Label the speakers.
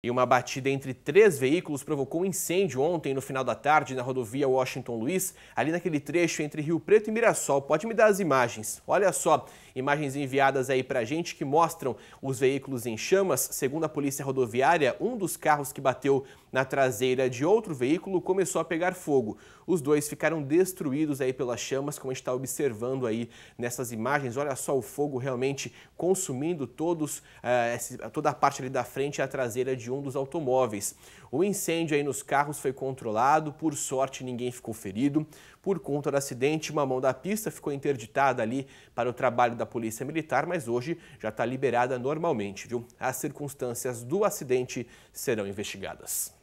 Speaker 1: E uma batida entre três veículos provocou um incêndio ontem no final da tarde na rodovia Washington Luiz, ali naquele trecho entre Rio Preto e Mirassol. Pode me dar as imagens? Olha só, imagens enviadas aí pra gente que mostram os veículos em chamas. Segundo a Polícia Rodoviária, um dos carros que bateu na traseira de outro veículo começou a pegar fogo. Os dois ficaram destruídos aí pelas chamas, como a gente está observando aí nessas imagens. Olha só o fogo realmente consumindo todos, uh, toda a parte ali da frente e a traseira de um dos automóveis. O incêndio aí nos carros foi controlado, por sorte ninguém ficou ferido. Por conta do acidente, uma mão da pista ficou interditada ali para o trabalho da Polícia Militar, mas hoje já está liberada normalmente, viu? As circunstâncias do acidente serão investigadas.